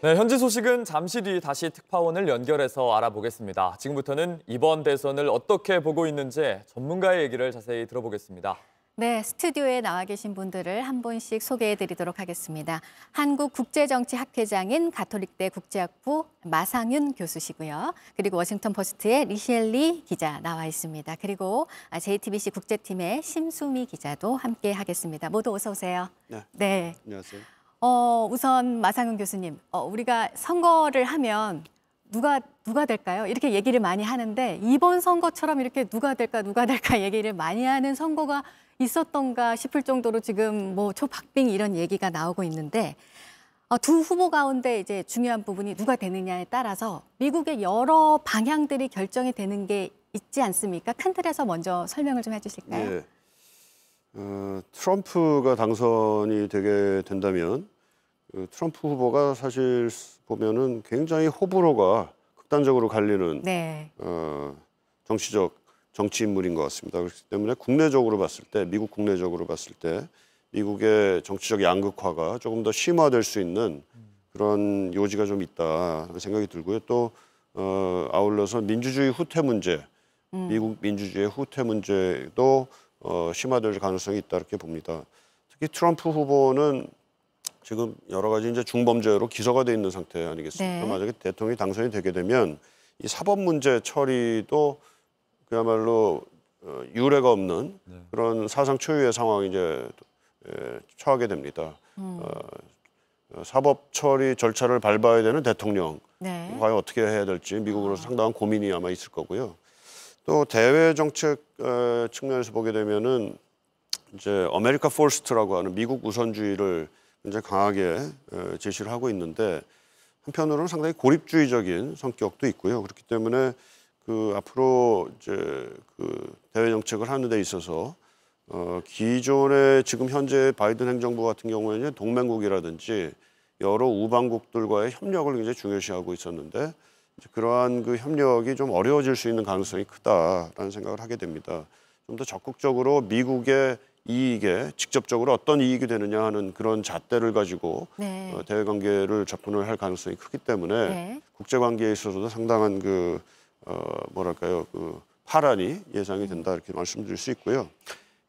네, 현지 소식은 잠시 뒤 다시 특파원을 연결해서 알아보겠습니다. 지금부터는 이번 대선을 어떻게 보고 있는지 전문가의 얘기를 자세히 들어보겠습니다. 네, 스튜디오에 나와 계신 분들을 한 분씩 소개해 드리도록 하겠습니다. 한국국제정치학회장인 가톨릭대 국제학부 마상윤 교수시고요. 그리고 워싱턴 포스트의 리셸리 기자 나와 있습니다. 그리고 JTBC 국제팀의 심수미 기자도 함께 하겠습니다. 모두 어서 오세요. 네. 네. 안녕하세요. 어, 우선 마상훈 교수님, 어, 우리가 선거를 하면 누가 누가 될까요? 이렇게 얘기를 많이 하는데 이번 선거처럼 이렇게 누가 될까 누가 될까 얘기를 많이 하는 선거가 있었던가 싶을 정도로 지금 뭐 초박빙 이런 얘기가 나오고 있는데 어, 두 후보 가운데 이제 중요한 부분이 누가 되느냐에 따라서 미국의 여러 방향들이 결정이 되는 게 있지 않습니까? 큰 틀에서 먼저 설명을 좀 해주실까요? 네. 어, 트럼프가 당선이 되게 된다면 그 트럼프 후보가 사실 보면은 굉장히 호불호가 극단적으로 갈리는 네. 어, 정치적 정치 인물인 것 같습니다. 그렇기 때문에 국내적으로 봤을 때 미국 국내적으로 봤을 때 미국의 정치적 양극화가 조금 더 심화될 수 있는 그런 요지가 좀 있다 생각이 들고요. 또 어, 아울러서 민주주의 후퇴 문제, 음. 미국 민주주의 후퇴 문제도 어, 심화될 가능성이 있다 이렇게 봅니다. 특히 트럼프 후보는 지금 여러 가지 이제 중범죄로 기소가 돼 있는 상태 아니겠습니까? 네. 만약에 대통령이 당선이 되게 되면 이 사법 문제 처리도 그야말로 어, 유례가 없는 네. 그런 사상 초유의 상황이 이제 처하게 됩니다. 음. 어, 어, 사법 처리 절차를 밟아야 되는 대통령 네. 과연 어떻게 해야 될지 미국으로서 아. 상당한 고민이 아마 있을 거고요. 또 대외 정책 어, 측면에서 보게 되면은 이제 아메리카 포스트라고 하는 미국 우선주의를 굉장히 강하게 어, 제시를 하고 있는데 한편으로는 상당히 고립주의적인 성격도 있고요. 그렇기 때문에 그 앞으로 이제 그 대외 정책을 하는 데 있어서 어 기존의 지금 현재 바이든 행정부 같은 경우에는 동맹국이라든지 여러 우방국들과의 협력을 굉장히 중요시하고 있었는데 그러한 그 협력이 좀 어려워질 수 있는 가능성이 크다라는 생각을 하게 됩니다. 좀 더 적극적으로 미국의 이익에 직접적으로 어떤 이익이 되느냐 하는 그런 잣대를 가지고 네. 어, 대외 관계를 접근을 할 가능성이 크기 때문에 네. 국제 관계에 있어서도 상당한 그 어, 뭐랄까요 그 파란이 예상이 된다 이렇게 말씀드릴 수 있고요.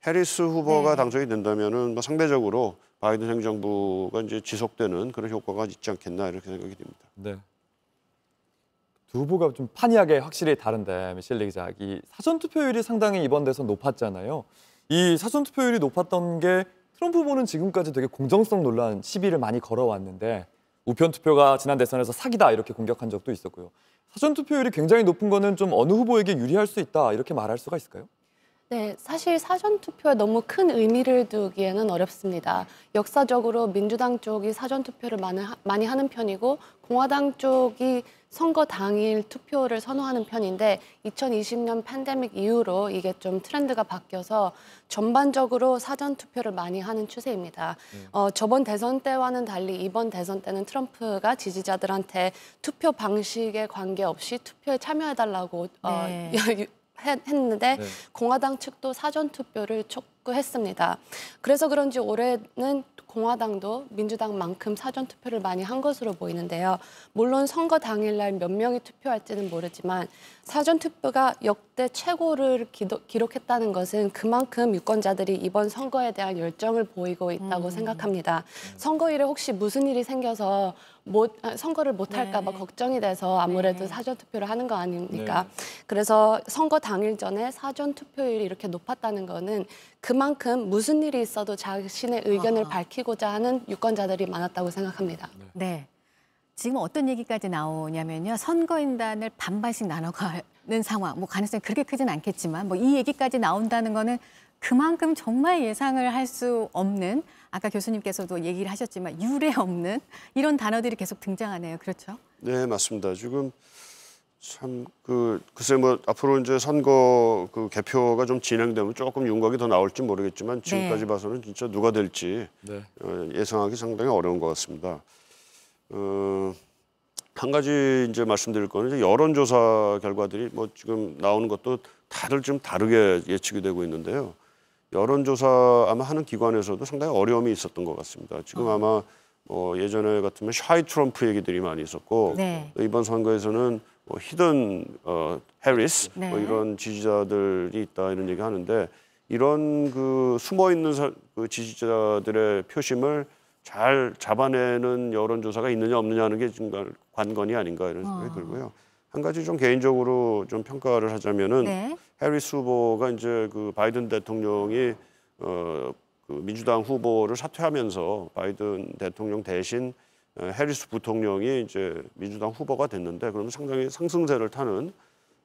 해리스 후보가 네. 당선이 된다면은 뭐 상대적으로 바이든 행정부가 이제 지속되는 그런 효과가 있지 않겠나 이렇게 생각이 됩니다 네. 두 후보가 좀 판이하게 확실히 다른데 미셸리 기자, 이 사전 투표율이 상당히 이번 대선 높았잖아요. 이 사전 투표율이 높았던 게 트럼프 후보는 지금까지 되게 공정성 논란 시비를 많이 걸어왔는데 우편 투표가 지난 대선에서 사기다 이렇게 공격한 적도 있었고요. 사전 투표율이 굉장히 높은 거는 좀 어느 후보에게 유리할 수 있다 이렇게 말할 수가 있을까요? 네, 사실 사전 투표에 너무 큰 의미를 두기에는 어렵습니다. 역사적으로 민주당 쪽이 사전 투표를 많이, 하는 편이고 공화당 쪽이 선거 당일 투표를 선호하는 편인데 2020년 팬데믹 이후로 이게 좀 트렌드가 바뀌어서 전반적으로 사전 투표를 많이 하는 추세입니다. 음. 어, 저번 대선 때와는 달리 이번 대선 때는 트럼프가 지지자들한테 투표 방식에 관계없이 투표에 참여해달라고 어, 네. 어, 했는데 네. 공화당 측도 사전 투표를 촉 했습니다 그래서 그런지 올해는 공화당도 민주당만큼 사전 투표를 많이 한 것으로 보이는데요. 물론 선거 당일날 몇 명이 투표할지는 모르지만 사전 투표가 역대 최고를 기도, 기록했다는 것은 그만큼 유권자들이 이번 선거에 대한 열정을 보이고 있다고 음. 생각합니다. 선거일에 혹시 무슨 일이 생겨서 못, 아, 선거를 못 할까 봐 네. 걱정이 돼서 아무래도 네. 사전 투표를 하는 거 아닙니까? 네. 그래서 선거 당일 전에 사전 투표율이 이렇게 높았다는 거는 그만큼 무슨 일이 있어도 자신의 의견을 아 밝히고자 하는 유권자들이 많았다고 생각합니다. 네. 네. 지금 어떤 얘기까지 나오냐면요. 선거인단을 반반씩 나눠가는 상황, 뭐 가능성이 그렇게 크진 않겠지만 뭐 이 얘기까지 나온다는 거는 그만큼 정말 예상을 할 수 없는 아까 교수님께서도 얘기를 하셨지만 유례 없는 이런 단어들이 계속 등장하네요. 그렇죠? 네, 맞습니다. 지금 참그 글쎄 뭐 앞으로 이제 선거 그 개표가 좀 진행되면 조금 윤곽이 더 나올지 모르겠지만 네. 지금까지 네. 봐서는 진짜 누가 될지 네. 어, 예상하기 상당히 어려운 것 같습니다. 어, 한 가지 이제 말씀드릴 거는 이제 여론조사 결과들이 뭐 지금 나오는 것도 다들 좀 다르게 예측이 되고 있는데요. 여론조사 아마 하는 기관에서도 상당히 어려움이 있었던 것 같습니다. 지금 어. 아마 뭐 예전에 같으면 샤이 트럼프 얘기들이 많이 있었고 네. 이번 선거에서는 뭐 히든 어, 해리스 뭐 네. 뭐 이런 지지자들이 있다 이런 얘기 하는데 이런 그 숨어 있는 사, 그 지지자들의 표심을 잘 잡아내는 여론조사가 있느냐 없느냐 하는 게 지금 관건이 아닌가 이런 생각이 어. 들고요. 한 가지 좀 개인적으로 좀 평가를 하자면은 네. 해리스 후보가 이제 그 바이든 대통령이 어, 그 민주당 후보를 사퇴하면서 바이든 대통령 대신 어, 해리스 부통령이 이제 민주당 후보가 됐는데 그러면 상당히 상승세를 타는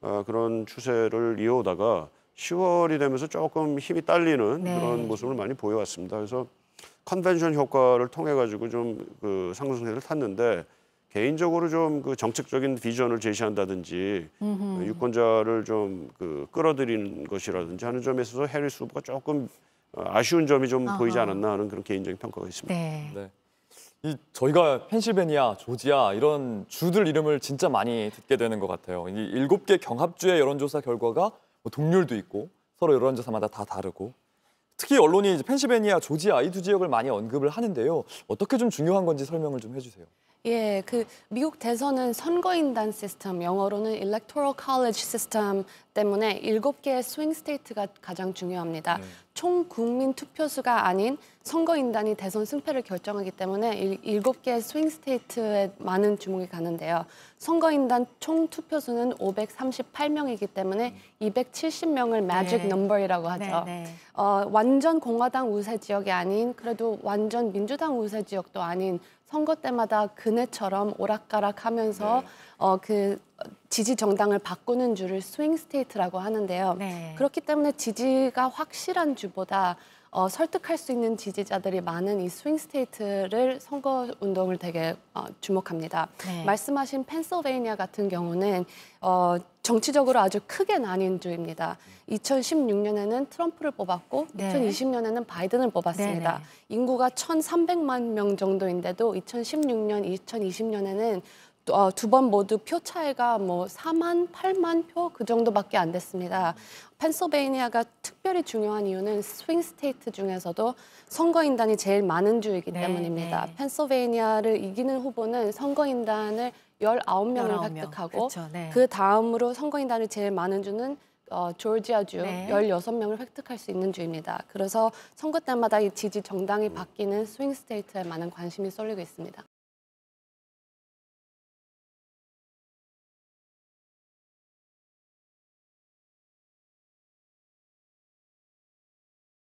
어, 그런 추세를 이어오다가 10월이 되면서 조금 힘이 딸리는 네. 그런 모습을 많이 보여왔습니다. 그래서 컨벤션 효과를 통해 가지고 좀 그 상승세를 탔는데 개인적으로 좀 그 정책적인 비전을 제시한다든지 음흠. 유권자를 좀 그끌어들인 것이라든지 하는 점에 있어서 해리스 후보가 조금 어, 아쉬운 점이 좀 아하. 보이지 않았나 하는 그런 개인적인 평가가 있습니다. 네. 네. 이 저희가 펜실베니아, 조지아 이런 주들 이름을 진짜 많이 듣게 되는 것 같아요. 이 일곱 개 경합주의 여론조사 결과가 뭐 동률도 있고 서로 여론조사마다 다 다르고 특히 언론이 펜실베니아, 조지아 이 두 지역을 많이 언급을 하는데요. 어떻게 좀 중요한 건지 설명을 좀 해주세요. 예, 그 미국 대선은 선거인단 시스템, 영어로는 Electoral College System 때문에 일곱 개의 스윙 스테이트가 가장 중요합니다. 네. 총 국민 투표수가 아닌 선거인단이 대선 승패를 결정하기 때문에 일곱 개의 스윙 스테이트에 많은 주목이 가는데요. 선거인단 총 투표수는 538명이기 때문에 270명을 매직 네. 넘버이라고 하죠. 네, 네, 어, 완전 공화당 우세 지역이 아닌 그래도 완전 민주당 우세 지역도 아닌 선거 때마다 그네처럼 오락가락하면서 네. 어, 그 지지 정당을 바꾸는 주를 스윙 스테이트라고 하는데요. 네. 그렇기 때문에 지지가 확실한 주보다 어, 설득할 수 있는 지지자들이 많은 이 스윙 스테이트를 선거 운동을 되게 어, 주목합니다. 네. 말씀하신 펜실베이니아 같은 경우는 어, 정치적으로 아주 크게 나뉜 주입니다. 2016년에는 트럼프를 뽑았고 네. 2020년에는 바이든을 뽑았습니다. 네, 네. 인구가 1,300만 명 정도인데도 2016년, 2020년에는 어, 아, 두번 모두 표 차이가 뭐 4만, 8만 표 그 정도밖에 안 됐습니다. 펜실베이니아가 특별히 중요한 이유는 스윙 스테이트 중에서도 선거인단이 제일 많은 주이기 네, 때문입니다. 네. 펜실베이니아를 이기는 후보는 선거인단을 19명을 19명. 획득하고 네. 그 네. 다음으로 선거인단을 제일 많은 주는 어, 조지아주 네. 16명을 획득할 수 있는 주입니다. 그래서 선거 때마다 이 지지 정당이 바뀌는 스윙 스테이트에 많은 관심이 쏠리고 있습니다.